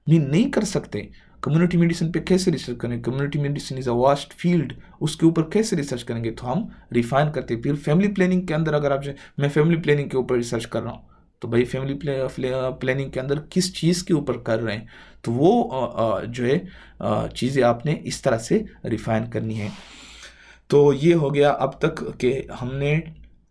मैं नहीं कर सकते कम्युनिटी मेडिसिन पे कैसे रिसर्च करें community medicine is a vast field उसके ऊपर कैसे रिसर्च करेंगे तो हम रिफाइन करते हैं फिर फैमिली प्लानिंग के अंदर अगर आप मैं फैमिली प्लानिंग के ऊपर रिसर्च कर रहा हूँ तो भाई फैमिली प्लानिंग के अंदर किस चीज़ के ऊपर कर रहे हैं तो वो जो है चीज़ें आपने इस तरह से रिफाइन करनी है तो ये हो गया अब तक कि हमने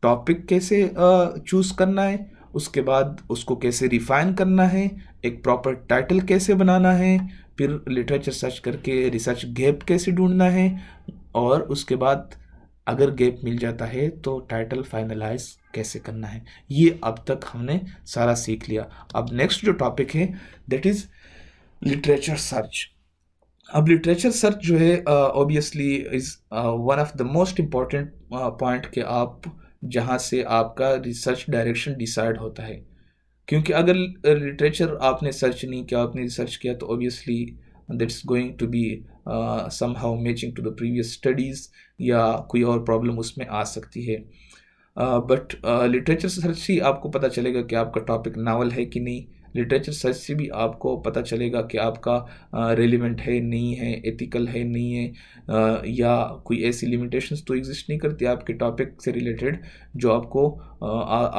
टॉपिक कैसे चूज़ करना है उसके बाद उसको कैसे रिफाइन करना है एक प्रॉपर टाइटल कैसे बनाना है फिर लिटरेचर सर्च करके रिसर्च गैप कैसे ढूंढना है और उसके बाद अगर गैप मिल जाता है तो टाइटल फाइनलाइज कैसे करना है ये अब तक हमने सारा सीख लिया अब नेक्स्ट जो टॉपिक है दैट इज़ लिटरेचर सर्च अब लिटरेचर सर्च जो है obviously is one of the most important point के आप जहाँ से आपका रिसर्च डायरेक्शन डिसाइड होता है क्योंकि अगर लिटरेचर आपने सर्च नहीं किया आपने रिसर्च किया तो obviously that's going to be somehow matching to the previous studies या कोई और प्रॉब्लम उसमें आ सकती है बट लिटरेचर सर्च ही आपको पता चलेगा कि आपका टॉपिक नावल है कि नहीं लिटरेचर सर्च से भी आपको पता चलेगा कि आपका रेलिवेंट है नहीं है एथिकल है नहीं है या कोई ऐसी लिमिटेशंस तो एग्जिस्ट नहीं करती आपके टॉपिक से रिलेटेड जो आपको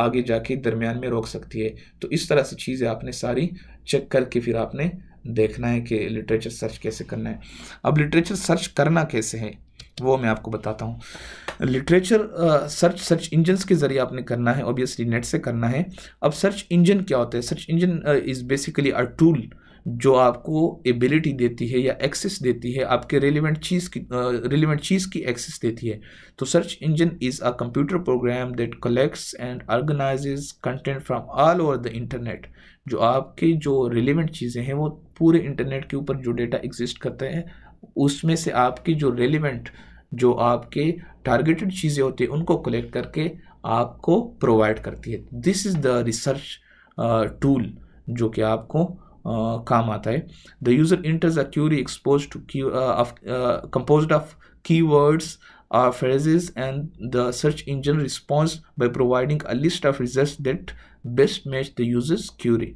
आगे जाके दरमियान में रोक सकती है तो इस तरह से चीज़ें आपने सारी चेक करके फिर आपने देखना है कि लिटरेचर सर्च कैसे करना है अब लिटरेचर सर्च करना कैसे है वो मैं आपको बताता हूँ लिटरेचर सर्च सर्च इंजन के ज़रिए आपने करना है ऑब्वियसली नेट से करना है अब सर्च इंजन क्या होता है search engine is basically a tool जो आपको एबिलिटी देती है या एक्सेस देती है आपके रेलिवेंट चीज़ की रेलिवेंट चीज़ की एक्सेस देती है तो search engine is a computer program that collects and organizes content from all over the internet जो आपके जो रिलेवेंट चीज़ें हैं वो पूरे इंटरनेट के ऊपर जो डेटा एग्जिस्ट करते हैं उसमें से आपकी जो रेलिवेंट जो आपके टारगेटेड चीज़ें होती हैं उनको कलेक्ट करके आपको प्रोवाइड करती है this is the research tool जो कि आपको uh, काम आता है the user enters a query expose to compose of keywords or phrases and the search engine response by providing a list of result that best match the user's query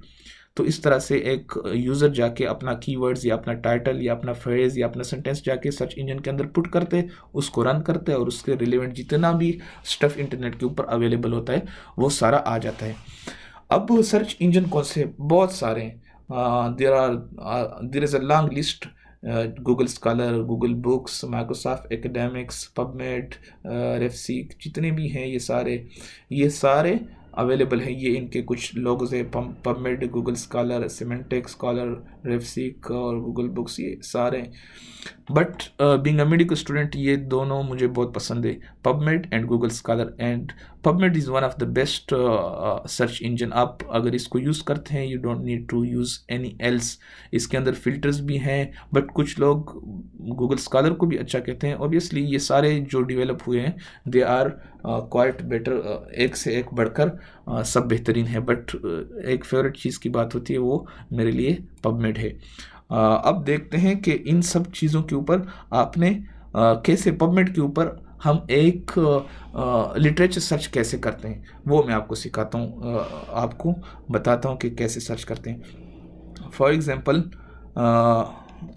तो इस तरह से एक user जाके अपना keywords या अपना title या अपना फ्रेज या अपना सेंटेंस जाके सर्च इंजन के अंदर पुट करते उसको रन करते और उसके रिलेवेंट जितना भी स्टफ़ इंटरनेट के ऊपर अवेलेबल होता है वो सारा आ जाता है अब सर्च इंजन कौन से बहुत सारे हैं there are there is a long list Google Scholar Google Books Microsoft Academics PubMed RefSeek जितने भी हैं ये सारे ये सारे अवेलेबल हैं ये इनके कुछ लोग हैं PubMed Google Scholar Semantic Scholar RefSeek और गूगल बुक्स ये सारे but being a medical student ये दोनों मुझे बहुत पसंद है PubMed and Google Scholar and PubMed is one of the best search engine आप अगर इसको यूज़ करते हैं you don't need to use any else इसके अंदर फिल्टर्स भी हैं बट कुछ लोग गूगल स्कॉलर को भी अच्छा कहते हैं ऑब्वियसली ये सारे जो डिवेलप हुए हैं दे आर क्वाइट बेटर एक से एक बढ़कर uh, सब बेहतरीन है बट uh, एक फेवरेट चीज़ की बात होती है वो मेरे लिए पबमेड है अब देखते हैं कि इन सब चीज़ों के ऊपर आपने कैसे पबमेट के ऊपर हम एक लिटरेचर सर्च कैसे करते हैं वो मैं आपको सिखाता हूँ आपको बताता हूँ कि कैसे सर्च करते हैं फॉर एग्ज़ाम्पल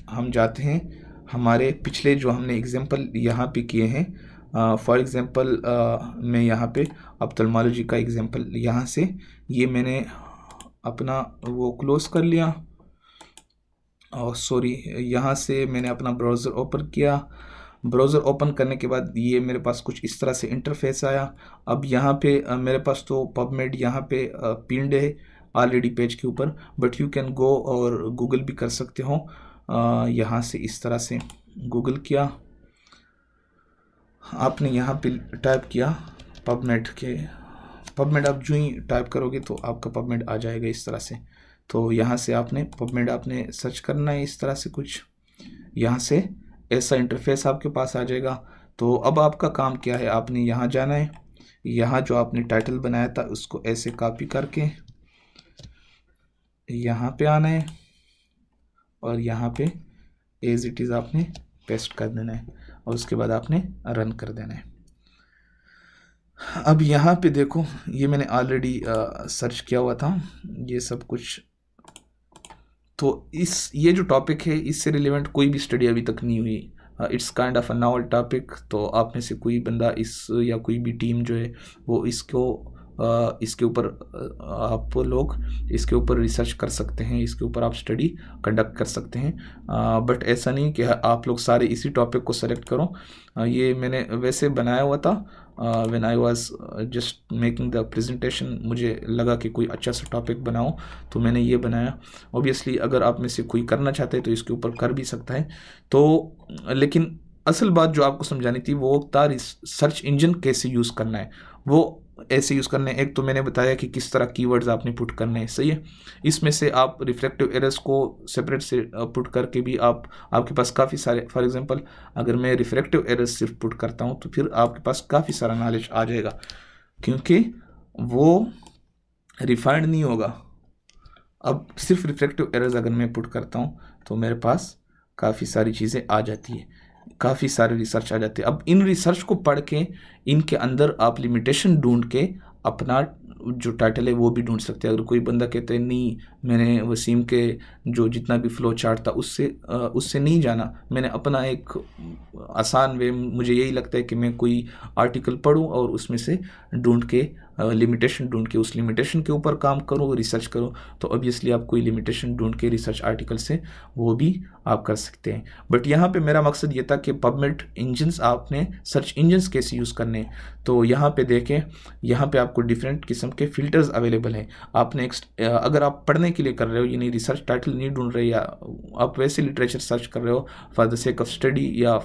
हम जाते हैं हमारे पिछले जो हमने एग्ज़ाम्पल यहाँ पे किए हैं फॉर एग्ज़ाम्पल मैं यहाँ पे अपतलमालोजी का एग्ज़ाम्पल यहाँ से ये मैंने अपना वो क्लोज़ कर लिया और सॉरी यहाँ से मैंने अपना ब्राउज़र ओपन किया ब्राउज़र ओपन करने के बाद ये मेरे पास कुछ इस तरह से इंटरफेस आया अब यहाँ पे मेरे पास तो पबमेड यहाँ पे पिंड है ऑलरेडी पेज के ऊपर बट यू कैन गो और गूगल भी कर सकते हो यहाँ से इस तरह से गूगल किया आपने यहाँ पे टाइप किया पबमेड के पबमेड आप जो ही टाइप करोगे तो आपका पबमेड आ जाएगा इस तरह से तो यहाँ से आपने पबमेड आपने सर्च करना है इस तरह से कुछ यहाँ से ऐसा इंटरफेस आपके पास आ जाएगा तो अब आपका काम क्या है आपने यहाँ जाना है यहाँ जो आपने टाइटल बनाया था उसको ऐसे कॉपी करके यहाँ पे आना है और यहाँ पे एज इट इज़ आपने पेस्ट कर देना है और उसके बाद आपने रन कर देना है अब यहाँ पे देखो ये मैंने ऑलरेडी सर्च किया हुआ था ये सब कुछ तो इस ये जो टॉपिक है इससे रिलेवेंट कोई भी स्टडी अभी तक नहीं हुई it's kind of a novel topic तो आप में से कोई बंदा इस या कोई भी टीम जो है वो इसको uh, इसके ऊपर uh, आप लोग इसके ऊपर रिसर्च कर सकते हैं इसके ऊपर आप स्टडी कंडक्ट कर सकते हैं बट uh, ऐसा नहीं कि आप लोग सारे इसी टॉपिक को सेलेक्ट करो ये मैंने वैसे बनाया हुआ था when I was just making the presentation मुझे लगा कि कोई अच्छा सा टॉपिक बनाऊं तो मैंने ये बनाया ऑब्वियसली अगर आप में से कोई करना चाहते हैं तो इसके ऊपर कर भी सकता है तो लेकिन असल बात जो आपको समझानी थी वो तार सर्च इंजन कैसे यूज़ करना है वो ऐसे यूज़ करने एक तो मैंने बताया कि किस तरह कीवर्ड्स आपने पुट करने हैं सही है इसमें से आप रिफ्लेक्टिव एरर्स को सेपरेट से पुट करके भी आप आपके पास काफ़ी सारे फॉर एग्जांपल अगर मैं रिफ्लेक्टिव एरर्स सिर्फ पुट करता हूँ तो फिर आपके पास काफ़ी सारा नॉलेज आ जाएगा क्योंकि वो रिफाइंड नहीं होगा अब सिर्फ रिफ्लेक्टिव एरर्स अगर मैं पुट करता हूँ तो मेरे पास काफ़ी सारी चीज़ें आ जाती है काफ़ी सारे रिसर्च आ जाते हैं अब इन रिसर्च को पढ़ के इनके अंदर आप लिमिटेशन ढूंढ के अपना जो टाइटल है वो भी ढूंढ सकते हैं अगर कोई बंदा कहते हैं नहीं मैंने वसीम के जो जितना भी फ्लो चार्ट था उससे उससे नहीं जाना मैंने अपना एक आसान वे मुझे यही लगता है कि मैं कोई आर्टिकल पढूं और उसमें से ढूंढ के लिमिटेशन ढूंढ के उस लिमिटेशन के ऊपर काम करो रिसर्च करो तो ऑब्वियसली आप कोई लिमिटेशन ढूंढ के रिसर्च आर्टिकल से वो भी आप कर सकते हैं बट यहाँ पे मेरा मकसद ये था कि पबमेट इंजन्स आपने सर्च इंजन्स कैसे यूज़ करने तो यहाँ पे देखें यहाँ पे आपको डिफरेंट किस्म के फ़िल्टर्स अवेलेबल हैं आपने अगर आप पढ़ने के लिए कर रहे हो यानी रिसर्च टाइटल नहीं ढूंढ रहे या आप वैसे लिटरेचर सर्च कर रहे हो for the sake of study या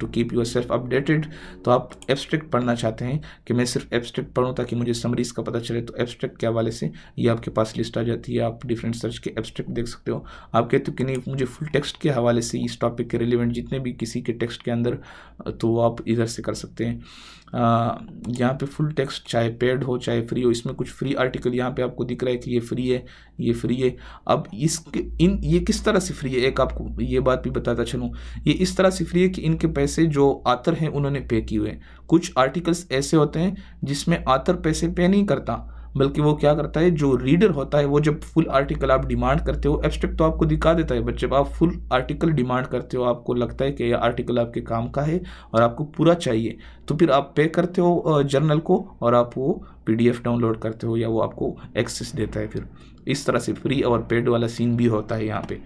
to keep yourself updated तो आप एब्स्ट्रैक्ट पढ़ना चाहते हैं कि मैं सिर्फ एब्स्ट्रैक्ट पढ़ूँ ताकि मुझे समरीज का पता चले तो एब्स्ट्रैक्ट के हवाले से ये आपके पास लिस्ट आ जाती है आप डिफरेंट सर्च के एब्स्ट्रैक्ट देख सकते हो आप कहते हो कि नहीं मुझे फुल टेक्स्ट के हवाले से इस टॉपिक के रिलेवेंट जितने भी किसी के टेक्स्ट के अंदर तो आप इधर से कर सकते हैं यहाँ पे फुल टेक्स्ट चाहे पेड हो चाहे फ्री हो इसमें कुछ फ्री आर्टिकल यहाँ पे आपको दिख रहा है कि ये फ्री है ये फ्री है अब इस इन ये किस तरह से फ्री है एक आपको ये बात भी बताता चलूँ ये इस तरह से फ्री है कि इनके पैसे जो आतर हैं उन्होंने पे किए हुए कुछ आर्टिकल्स ऐसे होते हैं जिसमें आतर पैसे पे नहीं करता बल्कि वो क्या करता है जो रीडर होता है वो जब फुल आर्टिकल आप डिमांड करते हो एब्स्ट्रैक्ट तो आपको दिखा देता है बट जब आप फुल आर्टिकल डिमांड करते हो आपको लगता है कि यह आर्टिकल आपके काम का है और आपको पूरा चाहिए तो फिर आप पे करते हो जर्नल को और आप वो एफ़ डाउनलोड करते हो या वो आपको एक्सेस देता है फिर इस तरह से फ्री और पेड वाला सीन भी होता है यहाँ पर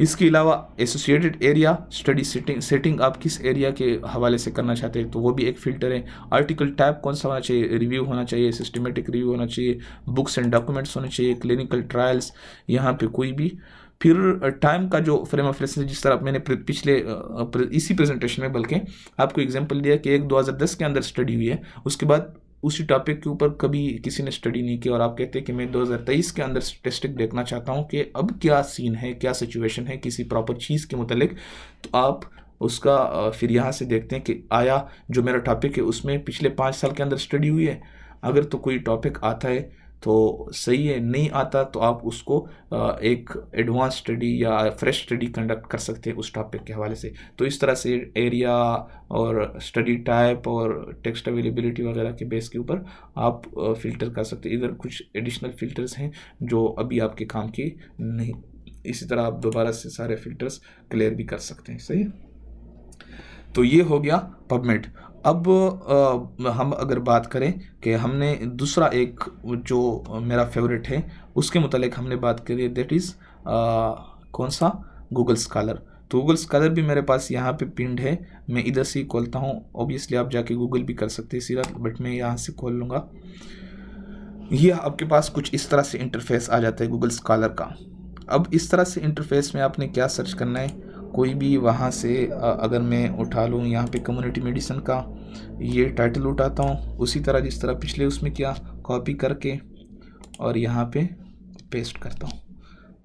इसके अलावा associated area study setting setting आप किस एरिया के हवाले से करना चाहते हैं तो वो भी एक फ़िल्टर है आर्टिकल टाइप कौन सा होना चाहिए रिव्यू होना चाहिए सिस्टमेटिक रिव्यू होना चाहिए बुक्स एंड डॉक्यूमेंट्स होने चाहिए क्लिनिकल ट्रायल्स यहाँ पर कोई भी फिर टाइम का जो फ्रेम ऑफ रेफरेंस जिस तरह मैंने पिछले इसी प्रेजेंटेशन में बल्कि आपको एग्जांपल दिया कि एक 2010 के अंदर स्टडी हुई है उसके बाद उसी टॉपिक के ऊपर कभी किसी ने स्टडी नहीं की और आप कहते हैं कि मैं 2023 के अंदर स्टेटिस्टिक देखना चाहता हूँ कि अब क्या सीन है क्या सिचुएशन है किसी प्रॉपर चीज़ के मतलब तो आप उसका फिर यहाँ से देखते हैं कि आया जो मेरा टॉपिक है उसमें पिछले पाँच साल के अंदर स्टडी हुई है अगर तो कोई टॉपिक आता है तो सही है नहीं आता तो आप उसको एक एडवांस स्टडी या फ्रेश स्टडी कंडक्ट कर सकते हैं उस टॉपिक के हवाले से तो इस तरह से एरिया और स्टडी टाइप और टेक्स्ट अवेलेबिलिटी वगैरह के बेस के ऊपर आप फिल्टर कर सकते हैं इधर कुछ एडिशनल फिल्टर्स हैं जो अभी आपके काम के नहीं इसी तरह आप दोबारा से सारे फिल्टर्स क्लियर भी कर सकते हैं सही तो ये हो गया पबमेट अब आ, हम अगर बात करें कि हमने दूसरा एक जो मेरा फेवरेट है उसके मतलब हमने बात करी है दैट इज़ कौन सा गूगल स्कॉलर तो गूगल स्कॉलर भी मेरे पास यहाँ पे पिंड है मैं इधर से ही खोलता हूँ ऑब्वियसली आप जाके गूगल भी कर सकते हैं सीधा बट मैं यहाँ से खोल लूँगा ये आपके पास कुछ इस तरह से इंटरफेस आ जाता है गूगल स्कॉलर का अब इस तरह से इंटरफेस में आपने क्या सर्च करना है कोई भी वहाँ से अगर मैं उठा लूँ यहाँ पे कम्युनिटी मेडिसिन का ये टाइटल उठाता हूँ उसी तरह जिस तरह पिछले उसमें किया कॉपी करके और यहाँ पे पेस्ट करता हूँ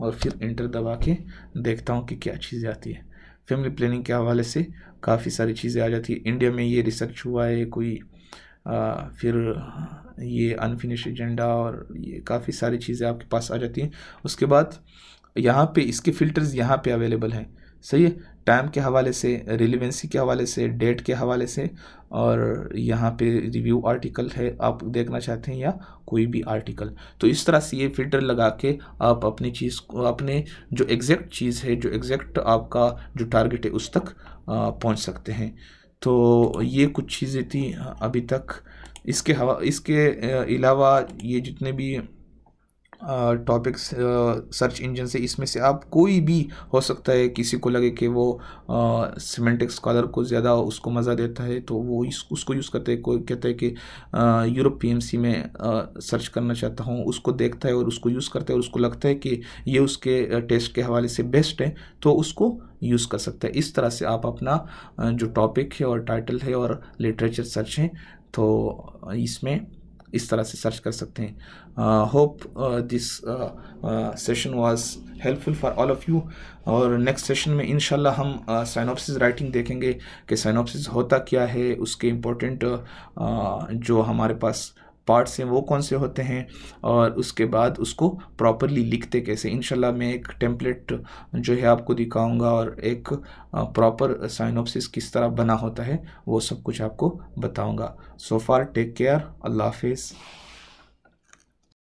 और फिर इंटर दबा के देखता हूँ कि क्या चीज़ें आती है फैमिली प्लानिंग के हवाले से काफ़ी सारी चीज़ें आ जाती है इंडिया में ये रिसर्च हुआ है कोई आ, फिर ये अनफिनिश एजेंडा और ये काफ़ी सारी चीज़ें आपके पास आ जाती हैं उसके बाद यहाँ पे इसके फ़िल्टर्स यहाँ पे अवेलेबल हैं सही है टाइम के हवाले से रिलीवेंसी के हवाले से डेट के हवाले से और यहाँ पे रिव्यू आर्टिकल है आप देखना चाहते हैं या कोई भी आर्टिकल तो इस तरह से ये फिल्टर लगा के आप अपनी चीज़ को अपने जो एग्जैक्ट चीज़ है जो एग्जैक्ट आपका जो टारगेट है उस तक पहुँच सकते हैं तो ये कुछ चीज़ें थी अभी तक इसके हवा इसके अलावा ये जितने भी टॉपिक्स सर्च इंजन से इसमें से आप कोई भी हो सकता है किसी को लगे कि वो सीमेंटिक स्कॉलर को ज़्यादा उसको मज़ा देता है तो वो इस उसको यूज़ करते हैं कोई कहता है कि यूरोप पी में आ, सर्च करना चाहता हूँ उसको देखता है और उसको यूज़ करता है और उसको लगता है कि ये उसके टेस्ट के हवाले से बेस्ट है तो उसको यूज़ कर सकता है इस तरह से आप अपना जो टॉपिक है और टाइटल है और लिटरेचर सर्च है तो इसमें इस तरह से सर्च कर सकते हैं hope this session was helpful for all of you और नेक्स्ट सेशन में इनशाला हम साइनोपसिस uh, राइटिंग देखेंगे कि साइनोपसिस होता क्या है उसके इम्पोर्टेंट uh, uh, जो हमारे पास पार्ट्स हैं वो कौन से होते हैं और उसके बाद उसको प्रॉपरली लिखते कैसे इन मैं एक टेम्पलेट जो है आपको दिखाऊंगा और एक प्रॉपर साइनोपसिस किस तरह बना होता है वो सब कुछ आपको बताऊंगा सो फार टेक केयर अल्लाह हाफिज़